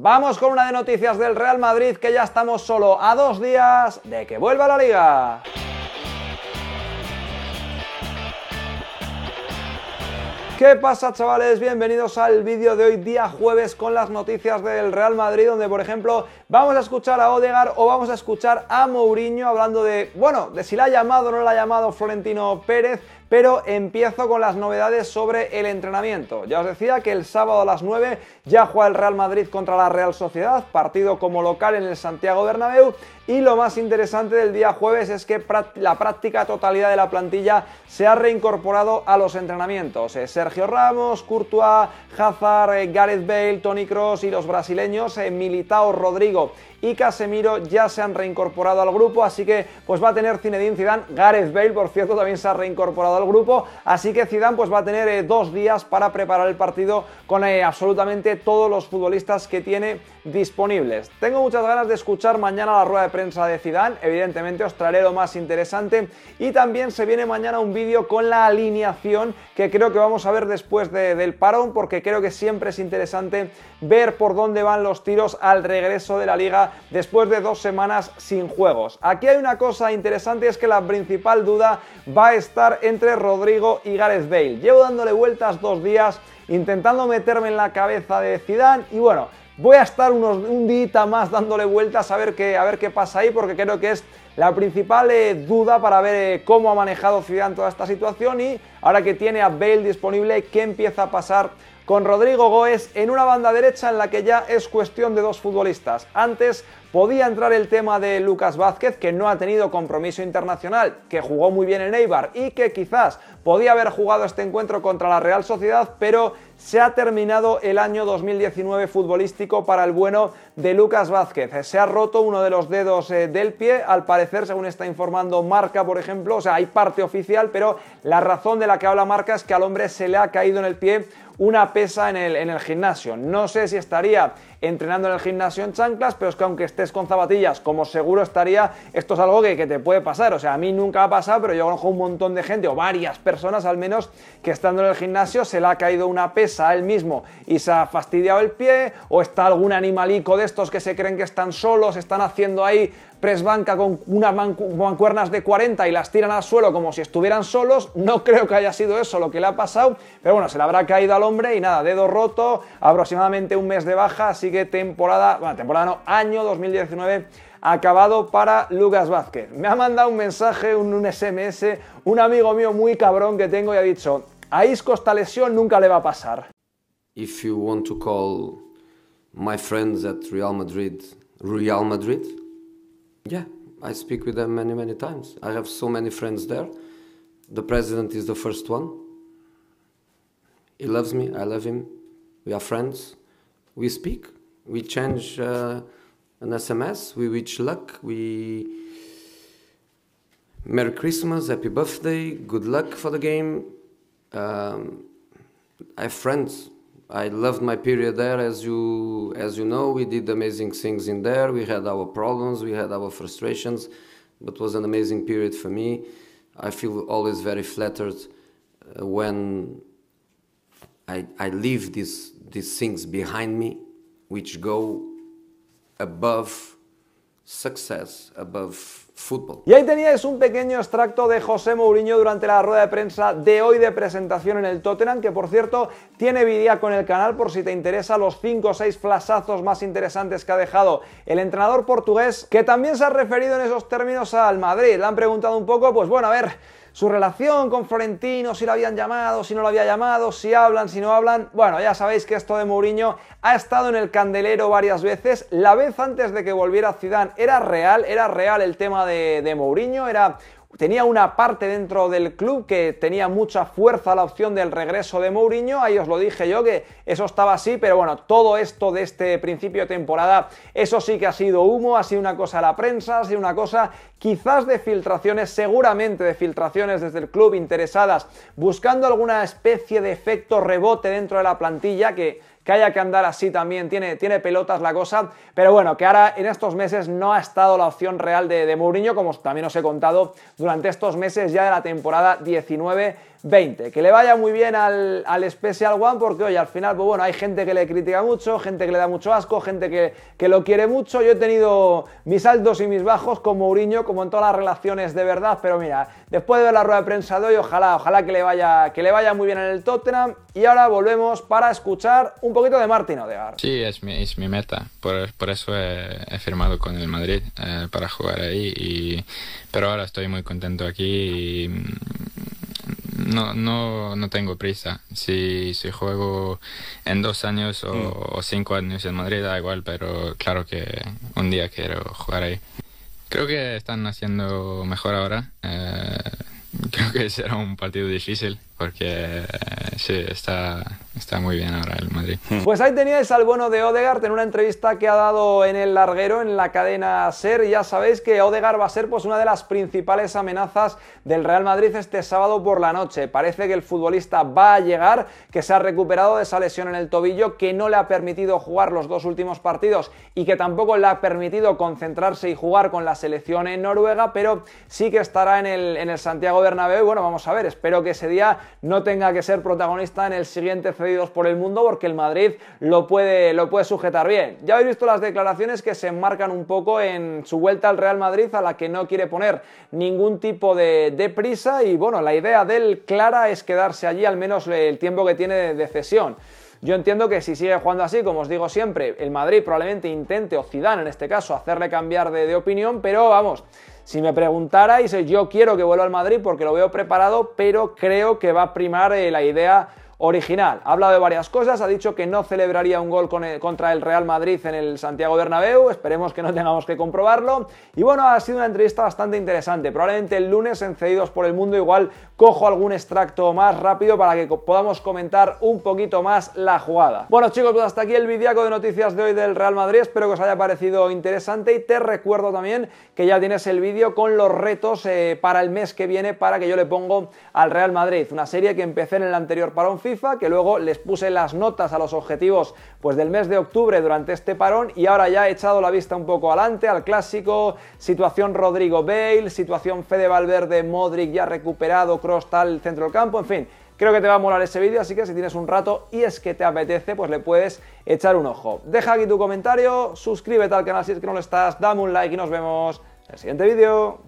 Vamos con una de noticias del Real Madrid que ya estamos solo a dos días de que vuelva la liga. ¿Qué pasa chavales? Bienvenidos al vídeo de hoy día jueves con las noticias del Real Madrid donde por ejemplo vamos a escuchar a Odegar o vamos a escuchar a Mourinho hablando de, bueno, de si la ha llamado o no la ha llamado Florentino Pérez pero empiezo con las novedades sobre el entrenamiento. Ya os decía que el sábado a las 9 ya juega el Real Madrid contra la Real Sociedad, partido como local en el Santiago Bernabéu. Y lo más interesante del día jueves es que la práctica totalidad de la plantilla se ha reincorporado a los entrenamientos. Eh, Sergio Ramos, Courtois, Hazard, eh, Gareth Bale, Tony Cross y los brasileños eh, Militao, Rodrigo y Casemiro ya se han reincorporado al grupo. Así que pues va a tener Zinedine Zidane, Gareth Bale, por cierto, también se ha reincorporado al grupo, así que Zidane pues va a tener eh, dos días para preparar el partido con eh, absolutamente todos los futbolistas que tiene disponibles. Tengo muchas ganas de escuchar mañana la rueda de prensa de Zidane, evidentemente os traeré lo más interesante y también se viene mañana un vídeo con la alineación que creo que vamos a ver después del parón porque creo que siempre es interesante ver por dónde van los tiros al regreso de la liga después de dos semanas sin juegos. Aquí hay una cosa interesante es que la principal duda va a estar entre Rodrigo y Gareth Bale. Llevo dándole vueltas dos días intentando meterme en la cabeza de Zidane y bueno, voy a estar unos, un día más dándole vueltas a ver, qué, a ver qué pasa ahí porque creo que es la principal eh, duda para ver eh, cómo ha manejado Zidane toda esta situación y ahora que tiene a Bale disponible, qué empieza a pasar con Rodrigo Goes en una banda derecha en la que ya es cuestión de dos futbolistas. Antes podía entrar el tema de Lucas Vázquez, que no ha tenido compromiso internacional, que jugó muy bien en Eibar y que quizás podía haber jugado este encuentro contra la Real Sociedad, pero se ha terminado el año 2019 futbolístico para el bueno de Lucas Vázquez. Se ha roto uno de los dedos eh, del pie, al parecer, según está informando Marca, por ejemplo, o sea, hay parte oficial, pero la razón de la que habla Marca es que al hombre se le ha caído en el pie una pesa en el, en el, gimnasio. No sé si estaría entrenando en el gimnasio en chanclas, pero es que aunque estés con zapatillas, como seguro estaría, esto es algo que, te puede pasar. O sea, a mí nunca ha pasado, pero yo conozco un montón de gente, o varias personas al menos, que estando en el gimnasio se le ha caído una pesa a él mismo y se ha fastidiado el pie, o está algún animalico de estos que se creen que están solos, están haciendo ahí presbanca banca con unas mancuernas de 40 y las tiran al suelo como si estuvieran solos. No creo que haya sido eso lo que le ha pasado, pero bueno, se le habrá caído al hombre y nada, dedo roto, aproximadamente un mes de baja, así que temporada, bueno, temporada no, año 2019 acabado para Lucas Vázquez. Me ha mandado un mensaje, un, SMS, un amigo mío muy cabrón que tengo y ha dicho, a Isco esta lesión nunca le va a pasar. If you want to call my friends at Real Madrid, Real Madrid, Yeah, I speak with them many, many times. I have so many friends there. The president is the first one. He loves me, I love him. We are friends. We speak, we change uh, an SMS, we wish luck, we. Merry Christmas, happy birthday, good luck for the game. Um, I have friends I loved my period there, as you as you know. We did amazing things in there. We had our problems, we had our frustrations, but was an amazing period for me. I feel always very flattered uh, when I, I leave these these things behind me, which go above success above football. Y ahí teníais un pequeño extracto de José Mourinho durante la rueda de prensa de hoy de presentación en el Tottenham, que por cierto tiene vidia con el canal por si te interesa los 5 o 6 flasazos más interesantes que ha dejado el entrenador portugués, que también se ha referido en esos términos al Madrid. Le han preguntado un poco, pues bueno, a ver su relación con Florentino, si lo habían llamado, si no lo había llamado, si hablan, si no hablan. Bueno, ya sabéis que esto de Mourinho ha estado en el candelero varias veces. La vez antes de que volviera Ciudad era real, era real el tema de, de Mourinho, era Tenía una parte dentro del club que tenía mucha fuerza la opción del regreso de Mourinho, ahí os lo dije yo que eso estaba así, pero bueno, todo esto de este principio de temporada, eso sí que ha sido humo, ha sido una cosa la prensa, ha sido una cosa quizás de filtraciones, seguramente de filtraciones desde el club interesadas, buscando alguna especie de efecto rebote dentro de la plantilla que que haya que andar así también, tiene, tiene pelotas la cosa, pero bueno, que ahora en estos meses no ha estado la opción real de, de Mourinho, como también os he contado, durante estos meses ya de la temporada 19. 20. Que le vaya muy bien al, al Special One porque, oye, al final, pues bueno, hay gente que le critica mucho, gente que le da mucho asco, gente que, lo quiere mucho. Yo he tenido mis altos y mis bajos como Mourinho, como en todas las relaciones de verdad, pero mira, después de la rueda de prensa de hoy, ojalá, ojalá que le vaya, que le vaya muy bien en el Tottenham. Y ahora volvemos para escuchar un poquito de Martín de Sí, es mi, meta, por, eso he, firmado con el Madrid eh, para jugar ahí, pero ahora estoy muy contento aquí y no, no, no tengo prisa. Si, si juego en dos años mm. o, cinco años en Madrid, da igual, pero claro que un día quiero jugar ahí. Creo que están haciendo mejor ahora. Eh, creo que será un partido difícil porque eh, sí, está, está muy bien ahora el Madrid. Hmm. Pues ahí teníais al bueno de Odegaard en una entrevista que ha dado en el larguero, en la cadena SER. Ya sabéis que Odegaard va a ser pues, una de las principales amenazas del Real Madrid este sábado por la noche. Parece que el futbolista va a llegar, que se ha recuperado de esa lesión en el tobillo, que no le ha permitido jugar los dos últimos partidos y que tampoco le ha permitido concentrarse y jugar con la selección en Noruega, pero sí que estará en el, en el Santiago Bernabéu. Bueno, vamos a ver, espero que ese día no tenga que ser protagonista en el siguiente cedidos por el mundo porque el Madrid lo puede, sujetar bien. Ya habéis visto las declaraciones que se enmarcan un poco en su vuelta al Real Madrid a la que no quiere poner ningún tipo de, prisa y bueno, la idea del clara es quedarse allí al menos el tiempo que tiene de, cesión. Yo entiendo que si sigue jugando así, como os digo siempre, el Madrid probablemente intente, o Zidane en este caso, hacerle cambiar de opinión, pero vamos, si me preguntarais, yo quiero que vuelva al Madrid porque lo veo preparado, pero creo que va a primar eh, la idea original. Ha hablado de varias cosas, ha dicho que no celebraría un gol contra el Real Madrid en el Santiago Bernabéu, esperemos que no tengamos que comprobarlo. Y bueno, ha sido una entrevista bastante interesante. Probablemente el lunes en Cedidos por el Mundo igual cojo algún extracto más rápido para que podamos comentar un poquito más la jugada. Bueno chicos, pues hasta aquí el vídeo de noticias de hoy del Real Madrid, espero que os haya parecido interesante y te recuerdo también que ya tienes el vídeo con los retos eh, para el mes que viene para que yo le ponga al Real Madrid, una serie que empecé en el anterior parón que luego les puse las notas a los objetivos pues, del mes de octubre durante este parón y ahora ya he echado la vista un poco adelante al clásico, situación Rodrigo Bale, situación Fede Valverde, Modric ya recuperado, Cross tal, centro del campo, en fin. Creo que te va a molar ese vídeo, así que si tienes un rato y es que te apetece, pues le puedes echar un ojo. Deja aquí tu comentario, suscríbete al canal si es que no lo estás, dame un like y nos vemos en el siguiente vídeo.